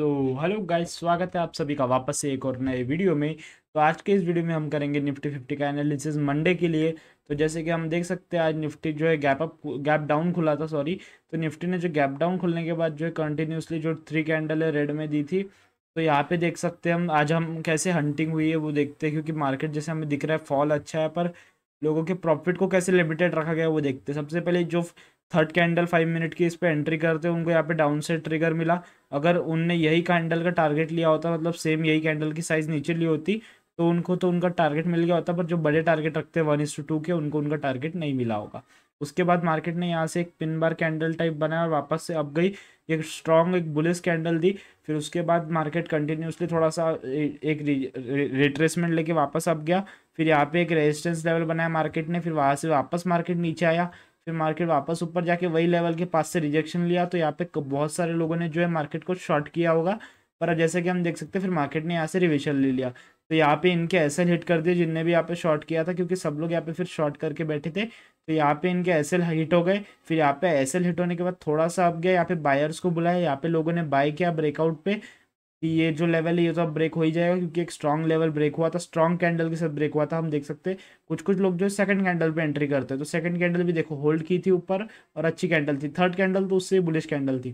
तो hello guys स्वागत है आप सभी का वापस से एक और नए वीडियो में तो आज के इस वीडियो में हम करेंगे निफ्टी फिफ्टी का एनालिसिस मंडे के लिए तो जैसे कि हम देख सकते हैं आज निफ्टी जो है गैप अप गैप डाउन खुला था सॉरी तो निफ्टी ने जो गैप डाउन खुलने के बाद जो है कंटिन्यूसली जो थ्री कैंडल है रेड में दी थी तो यहाँ पर देख सकते हैं हम आज हम कैसे हंटिंग हुई है वो देखते हैं क्योंकि मार्केट जैसे हमें दिख रहा है फॉल अच्छा है पर लोगों के प्रॉफिट को कैसे लिमिटेड रखा गया वो देखते हैं सबसे पहले जो थर्ड कैंडल फाइव मिनट की इस पर एंट्री करते हैं उनको यहाँ पे डाउन से ट्रिगर मिला अगर उनने यही कैंडल का टारगेट लिया होता मतलब सेम यही कैंडल की साइज़ नीचे ली होती तो उनको तो उनका टारगेट मिल गया होता पर जो बड़े टारगेट रखते हैं वन इस टू के उनको उनका टारगेट नहीं मिला होगा उसके बाद मार्केट ने यहाँ से एक पिन बार कैंडल टाइप बनाया और वापस से अब गई एक स्ट्रॉन्ग एक बुलिस कैंडल दी फिर उसके बाद मार्केट कंटिन्यूसली थोड़ा सा एक रिट्रेसमेंट लेके वापस अब गया फिर यहाँ पे एक रेजिस्टेंस लेवल बनाया मार्केट ने फिर वहाँ से वापस मार्केट नीचे आया फिर मार्केट वापस ऊपर जाके वही लेवल के पास से रिजेक्शन लिया तो यहाँ पे बहुत सारे लोगों ने जो है मार्केट को शॉर्ट किया होगा पर जैसे कि हम देख सकते हैं फिर मार्केट ने यहाँ से रिविजन ले लिया तो यहाँ पे इनके एस हिट कर दिए जिनने भी यहाँ पे शॉर्ट किया था क्योंकि सब लोग यहाँ पे फिर शॉर्ट करके बैठे थे तो यहाँ पे इनके ऐसे हिट हो गए फिर यहाँ पे एस हिट होने के बाद थोड़ा सा अब गया यहाँ पे बायर्स को बुलाया यहाँ पे लोगों ने बाय किया ब्रेकआउट पे कि ये जो लेवल है ये तो अब ब्रेक हो ही जाएगा क्योंकि एक स्ट्रॉन्ग लेवल ब्रेक हुआ था स्ट्रॉन्ग कैंडल के साथ ब्रेक हुआ था हम देख सकते हैं कुछ कुछ लोग जो है सेकंड कैंडल पे एंट्री करते हैं तो सेकंड कैंडल भी देखो होल्ड की थी ऊपर और अच्छी कैंडल थी थर्ड कैंडल तो उससे बुलिश कैंडल थी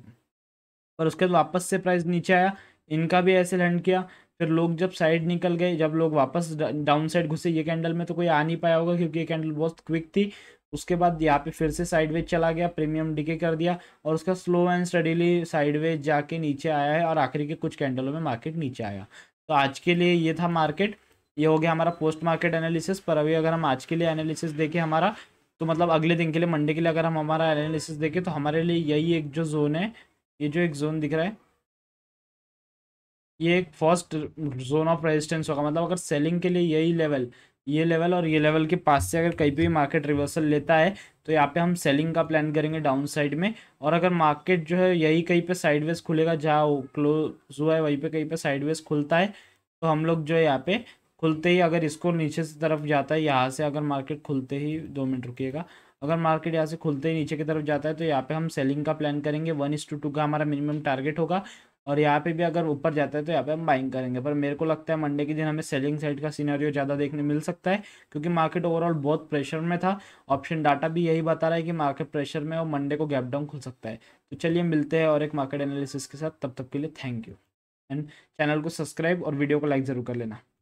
पर उसके बाद तो वापस से प्राइस नीचे आया इनका भी ऐसे लैंड किया फिर लोग जब साइड निकल गए जब लोग वापस डाउन साइड घुसे ये कैंडल में तो कोई आ नहीं पाया होगा क्योंकि ये कैंडल बहुत क्विक थी उसके बाद यहाँ पे फिर से साइडवेज चला गया प्रीमियम डिके कर दिया और उसका स्लो एंड स्टडीली साइडवेज जाके नीचे आया है और आखिरी के कुछ कैंडलों में मार्केट नीचे आया तो आज के लिए ये था मार्केट ये हो गया हमारा पोस्ट मार्केट एनालिसिस पर अभी अगर हम आज के लिए एनालिसिस देखें हमारा तो मतलब अगले दिन के लिए मंडे के लिए अगर हम हमारा एनालिसिस देखें तो हमारे लिए यही एक जो जोन है ये जो एक जोन दिख रहा है ये एक फर्स्ट जोन ऑफ रेजिस्टेंस होगा मतलब अगर सेलिंग के लिए यही लेवल ये लेवल और ये लेवल के पास से अगर कहीं भी मार्केट रिवर्सल लेता है तो यहाँ पे हम सेलिंग का प्लान करेंगे डाउन साइड में और अगर मार्केट जो है यही कहीं पे साइडवेज खुलेगा जहाँ क्लोज हुआ है वहीं पे कहीं पे साइडवेज खुलता है तो हम लोग जो है यहाँ पे खुलते ही अगर इसको नीचे से तरफ जाता है यहाँ से अगर मार्केट खुलते ही दो मिनट रुकीगा अगर मार्केट यहाँ से खुलते ही नीचे की तरफ जाता है तो यहाँ पे हम सेलिंग का प्लान करेंगे वन इस टू टू का हमारा मिनिमम टारगेट होगा और यहाँ पे भी अगर ऊपर जाता है तो यहाँ पे हम बाइंग करेंगे पर मेरे को लगता है मंडे के दिन हमें सेलिंग साइड का सीनरियो ज़्यादा देखने मिल सकता है क्योंकि मार्केट ओवरऑल बहुत प्रेशर में था ऑप्शन डाटा भी यही बता रहा है कि मार्केट प्रेशर में और मंडे को गैप डाउन खुल सकता है तो चलिए मिलते हैं और एक मार्केट एनालिसिस के साथ तब तक के लिए थैंक यू एंड चैनल को सब्सक्राइब और वीडियो को लाइक ज़रूर कर लेना